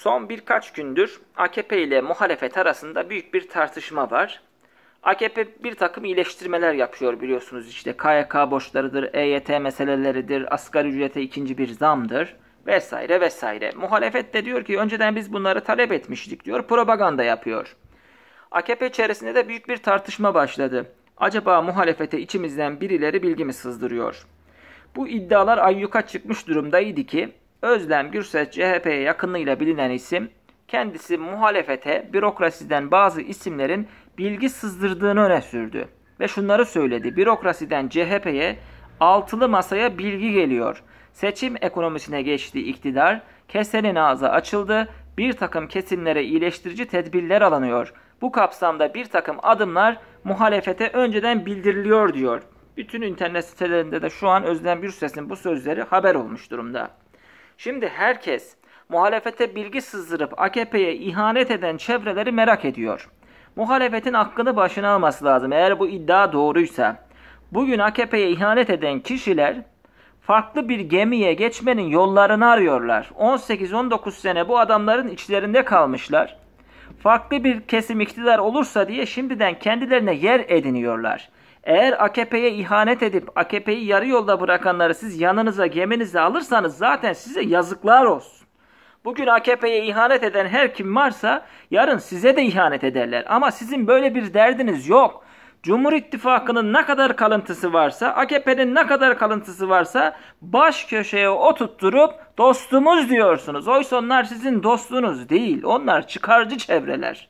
Son birkaç gündür AKP ile muhalefet arasında büyük bir tartışma var. AKP bir takım iyileştirmeler yapıyor biliyorsunuz işte KYK borçlarıdır, EYT meseleleridir, asgari ücrete ikinci bir zamdır vesaire vesaire. Muhalefet de diyor ki önceden biz bunları talep etmiştik diyor, propaganda yapıyor. AKP içerisinde de büyük bir tartışma başladı. Acaba muhalefete içimizden birileri bilgi mi sızdırıyor? Bu iddialar ayyuka çıkmış durumdaydı ki Özlem Gürses CHP'ye yakınlığıyla bilinen isim, kendisi muhalefete bürokrasiden bazı isimlerin bilgi sızdırdığını öne sürdü. Ve şunları söyledi. Bürokrasiden CHP'ye altılı masaya bilgi geliyor. Seçim ekonomisine geçti iktidar kesenin ağzı açıldı. Bir takım kesimlere iyileştirici tedbirler alınıyor. Bu kapsamda bir takım adımlar muhalefete önceden bildiriliyor diyor. Bütün internet sitelerinde de şu an Özlem Gürses'in bu sözleri haber olmuş durumda. Şimdi herkes muhalefete bilgi sızdırıp AKP'ye ihanet eden çevreleri merak ediyor. Muhalefetin hakkını başına alması lazım eğer bu iddia doğruysa. Bugün AKP'ye ihanet eden kişiler farklı bir gemiye geçmenin yollarını arıyorlar. 18-19 sene bu adamların içlerinde kalmışlar. Farklı bir kesim iktidar olursa diye şimdiden kendilerine yer ediniyorlar. Eğer AKP'ye ihanet edip AKP'yi yarı yolda bırakanları siz yanınıza geminize alırsanız zaten size yazıklar olsun. Bugün AKP'ye ihanet eden her kim varsa yarın size de ihanet ederler. Ama sizin böyle bir derdiniz yok. Cumhur İttifakı'nın ne kadar kalıntısı varsa, AKP'nin ne kadar kalıntısı varsa baş köşeye oturtturup dostumuz diyorsunuz. Oysa onlar sizin dostunuz değil. Onlar çıkarcı çevreler.